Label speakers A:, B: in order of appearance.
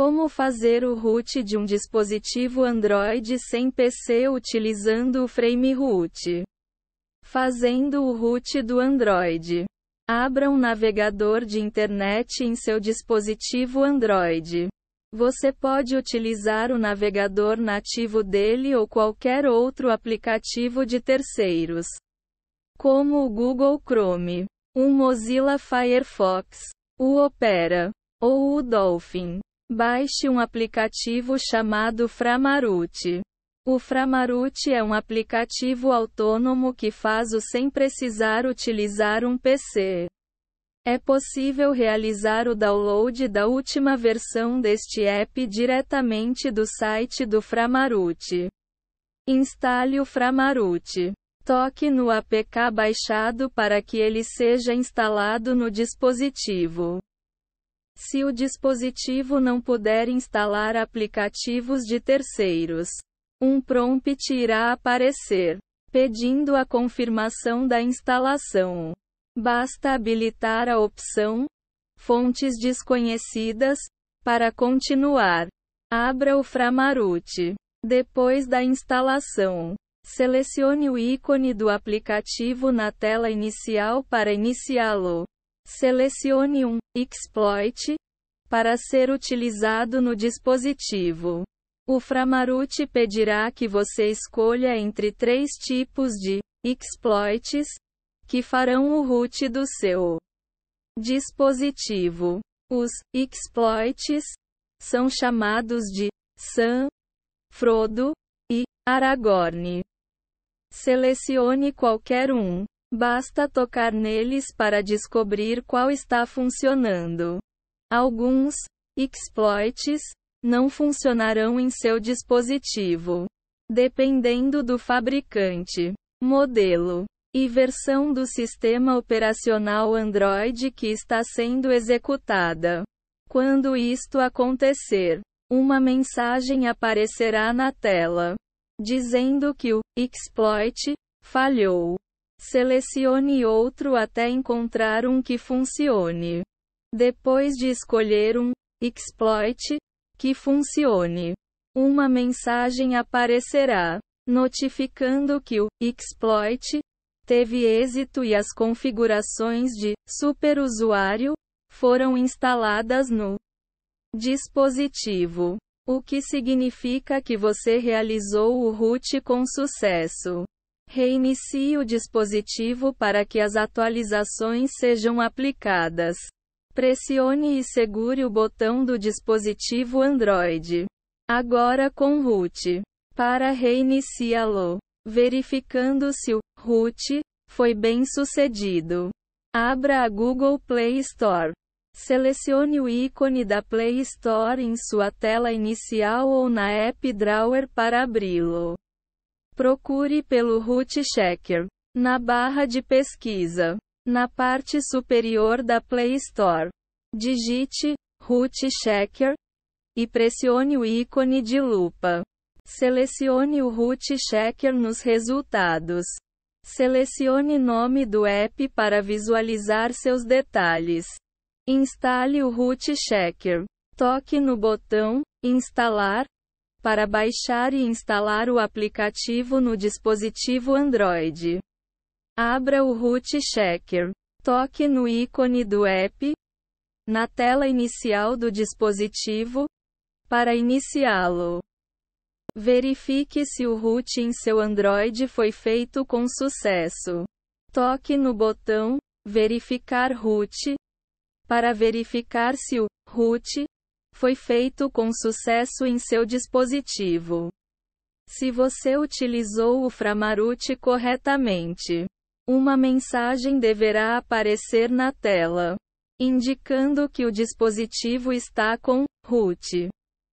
A: Como fazer o root de um dispositivo Android sem PC utilizando o Frame Root? Fazendo o root do Android. Abra um navegador de internet em seu dispositivo Android. Você pode utilizar o navegador nativo dele ou qualquer outro aplicativo de terceiros, como o Google Chrome, o Mozilla Firefox, o Opera ou o Dolphin. Baixe um aplicativo chamado Framarute. O Framarute é um aplicativo autônomo que faz o sem precisar utilizar um PC. É possível realizar o download da última versão deste app diretamente do site do Framarute. Instale o Framarute. Toque no APK baixado para que ele seja instalado no dispositivo. Se o dispositivo não puder instalar aplicativos de terceiros, um prompt irá aparecer, pedindo a confirmação da instalação. Basta habilitar a opção Fontes desconhecidas para continuar. Abra o Framarute. Depois da instalação, selecione o ícone do aplicativo na tela inicial para iniciá-lo. Selecione um exploit para ser utilizado no dispositivo. O Framarut pedirá que você escolha entre três tipos de exploits que farão o root do seu dispositivo. Os exploits são chamados de Sam, Frodo e Aragorn. Selecione qualquer um. Basta tocar neles para descobrir qual está funcionando. Alguns exploits não funcionarão em seu dispositivo, dependendo do fabricante, modelo e versão do sistema operacional Android que está sendo executada. Quando isto acontecer, uma mensagem aparecerá na tela dizendo que o exploit falhou. Selecione outro até encontrar um que funcione. Depois de escolher um exploit que funcione, uma mensagem aparecerá notificando que o exploit teve êxito e as configurações de superusuário foram instaladas no dispositivo, o que significa que você realizou o root com sucesso. Reinicie o dispositivo para que as atualizações sejam aplicadas. Pressione e segure o botão do dispositivo Android. Agora com root. Para reiniciá-lo, verificando se o root foi bem sucedido. Abra a Google Play Store. Selecione o ícone da Play Store em sua tela inicial ou na App Drawer para abri-lo. Procure pelo root checker na barra de pesquisa, na parte superior da Play Store. Digite root checker e pressione o ícone de lupa. Selecione o root checker nos resultados. Selecione nome do app para visualizar seus detalhes. Instale o root checker. Toque no botão instalar para baixar e instalar o aplicativo no dispositivo Android. Abra o Root Checker. Toque no ícone do app, na tela inicial do dispositivo, para iniciá-lo. Verifique se o root em seu Android foi feito com sucesso. Toque no botão Verificar root, para verificar se o root foi feito com sucesso em seu dispositivo. Se você utilizou o Framarute corretamente, uma mensagem deverá aparecer na tela, indicando que o dispositivo está com root.